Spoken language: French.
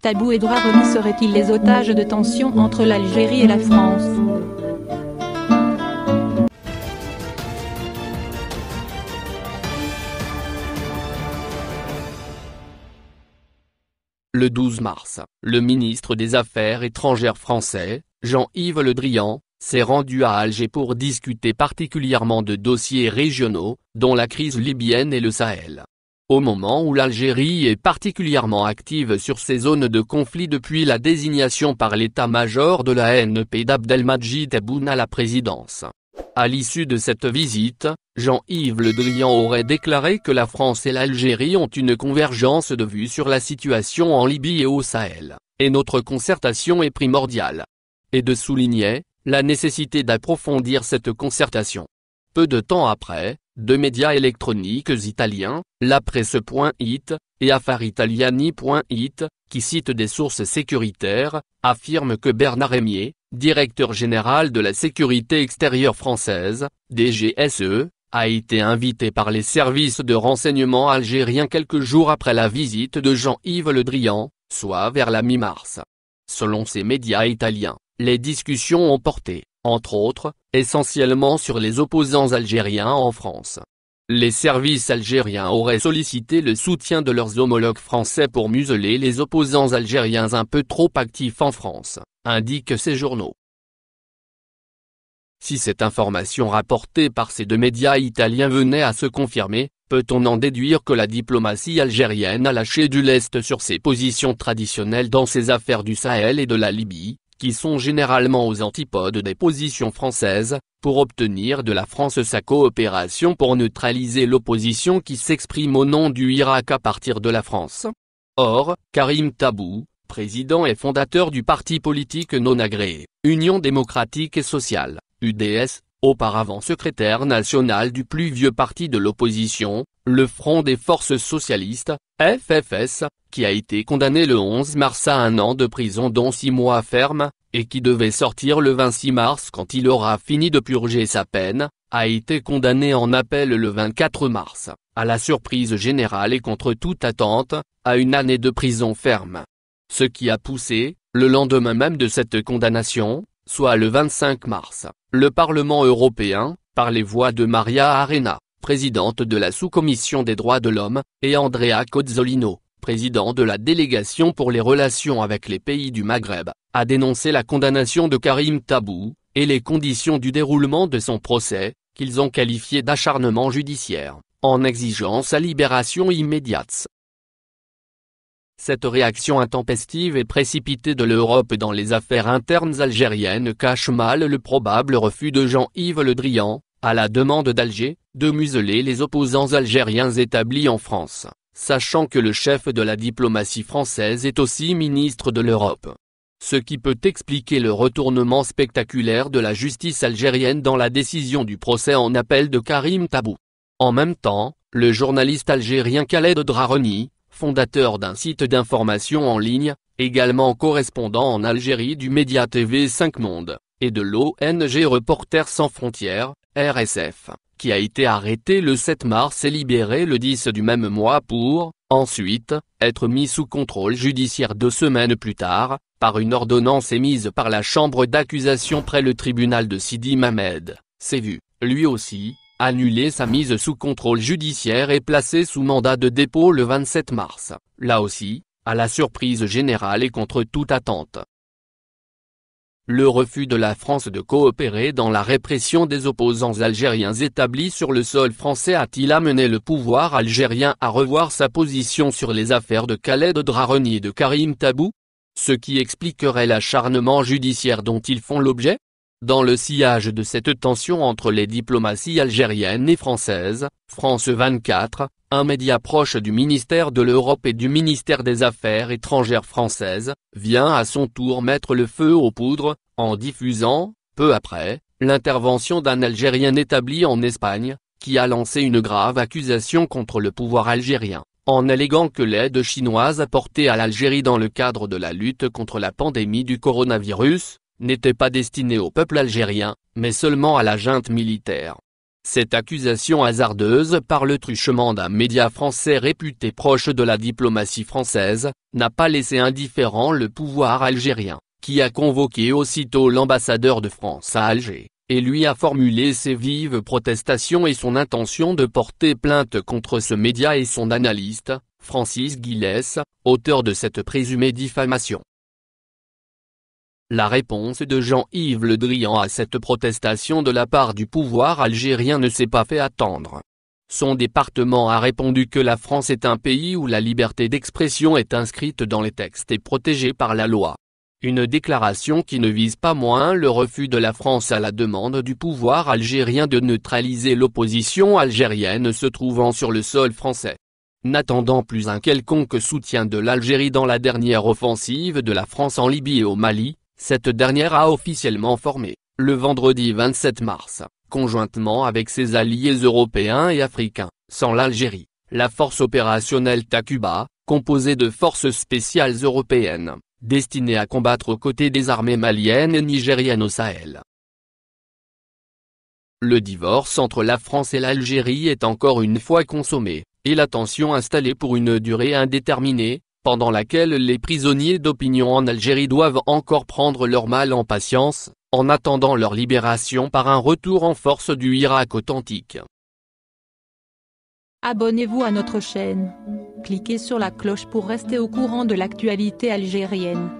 Tabou et droit remis seraient-ils les otages de tensions entre l'Algérie et la France Le 12 mars, le ministre des Affaires étrangères français, Jean-Yves Le Drian, s'est rendu à Alger pour discuter particulièrement de dossiers régionaux, dont la crise libyenne et le Sahel au moment où l'Algérie est particulièrement active sur ces zones de conflit depuis la désignation par l'état-major de la NP d'Abdelmajid Tebboune à la présidence. À l'issue de cette visite, Jean-Yves Le Drian aurait déclaré que la France et l'Algérie ont une convergence de vues sur la situation en Libye et au Sahel, et notre concertation est primordiale. Et de souligner, la nécessité d'approfondir cette concertation. Peu de temps après, deux médias électroniques italiens, La Presse.it et Affaritaliani.it, qui citent des sources sécuritaires, affirment que Bernard Rémier, directeur général de la sécurité extérieure française, DGSE, a été invité par les services de renseignement algériens quelques jours après la visite de Jean-Yves Le Drian, soit vers la mi-mars. Selon ces médias italiens, les discussions ont porté entre autres, essentiellement sur les opposants algériens en France. Les services algériens auraient sollicité le soutien de leurs homologues français pour museler les opposants algériens un peu trop actifs en France, indiquent ces journaux. Si cette information rapportée par ces deux médias italiens venait à se confirmer, peut-on en déduire que la diplomatie algérienne a lâché du lest sur ses positions traditionnelles dans ses affaires du Sahel et de la Libye, qui sont généralement aux antipodes des positions françaises, pour obtenir de la France sa coopération pour neutraliser l'opposition qui s'exprime au nom du Irak à partir de la France. Or, Karim Tabou, président et fondateur du parti politique non agréé, Union démocratique et sociale, UDS, auparavant secrétaire national du plus vieux parti de l'opposition, le Front des forces socialistes, FFS, qui a été condamné le 11 mars à un an de prison dont six mois ferme, et qui devait sortir le 26 mars quand il aura fini de purger sa peine, a été condamné en appel le 24 mars, à la surprise générale et contre toute attente, à une année de prison ferme. Ce qui a poussé, le lendemain même de cette condamnation, soit le 25 mars, le Parlement européen, par les voix de Maria Arena, présidente de la sous-commission des droits de l'homme, et Andrea Cozzolino, président de la délégation pour les relations avec les pays du Maghreb, a dénoncé la condamnation de Karim Tabou, et les conditions du déroulement de son procès, qu'ils ont qualifié d'acharnement judiciaire, en exigeant sa libération immédiate. Cette réaction intempestive et précipitée de l'Europe dans les affaires internes algériennes cache mal le probable refus de Jean-Yves Le Drian, à la demande d'Alger, de museler les opposants algériens établis en France, sachant que le chef de la diplomatie française est aussi ministre de l'Europe. Ce qui peut expliquer le retournement spectaculaire de la justice algérienne dans la décision du procès en appel de Karim Tabou. En même temps, le journaliste algérien Khaled Draroni, fondateur d'un site d'information en ligne, également correspondant en Algérie du média TV 5 Monde, et de l'ONG Reporters sans frontières, RSF, qui a été arrêté le 7 mars et libéré le 10 du même mois pour, ensuite, être mis sous contrôle judiciaire deux semaines plus tard, par une ordonnance émise par la chambre d'accusation près le tribunal de Sidi Mamed, s'est vu, lui aussi, annuler sa mise sous contrôle judiciaire et placé sous mandat de dépôt le 27 mars, là aussi, à la surprise générale et contre toute attente. Le refus de la France de coopérer dans la répression des opposants algériens établis sur le sol français a-t-il amené le pouvoir algérien à revoir sa position sur les affaires de Khaled Draroni et de Karim Tabou Ce qui expliquerait l'acharnement judiciaire dont ils font l'objet dans le sillage de cette tension entre les diplomaties algériennes et françaises, France 24, un média proche du ministère de l'Europe et du ministère des Affaires étrangères françaises, vient à son tour mettre le feu aux poudres, en diffusant, peu après, l'intervention d'un Algérien établi en Espagne, qui a lancé une grave accusation contre le pouvoir algérien, en alléguant que l'aide chinoise apportée à l'Algérie dans le cadre de la lutte contre la pandémie du coronavirus, n'était pas destiné au peuple algérien, mais seulement à la junte militaire. Cette accusation hasardeuse par le truchement d'un média français réputé proche de la diplomatie française, n'a pas laissé indifférent le pouvoir algérien, qui a convoqué aussitôt l'ambassadeur de France à Alger, et lui a formulé ses vives protestations et son intention de porter plainte contre ce média et son analyste, Francis Guillès, auteur de cette présumée diffamation. La réponse de Jean-Yves Le Drian à cette protestation de la part du pouvoir algérien ne s'est pas fait attendre. Son département a répondu que la France est un pays où la liberté d'expression est inscrite dans les textes et protégée par la loi. Une déclaration qui ne vise pas moins le refus de la France à la demande du pouvoir algérien de neutraliser l'opposition algérienne se trouvant sur le sol français. N'attendant plus un quelconque soutien de l'Algérie dans la dernière offensive de la France en Libye et au Mali, cette dernière a officiellement formé, le vendredi 27 mars, conjointement avec ses alliés européens et africains, sans l'Algérie, la force opérationnelle Takuba, composée de forces spéciales européennes, destinées à combattre aux côtés des armées maliennes et nigériennes au Sahel. Le divorce entre la France et l'Algérie est encore une fois consommé, et la tension installée pour une durée indéterminée, pendant laquelle les prisonniers d'opinion en Algérie doivent encore prendre leur mal en patience, en attendant leur libération par un retour en force du Irak authentique. Abonnez-vous à notre chaîne. Cliquez sur la cloche pour rester au courant de l'actualité algérienne.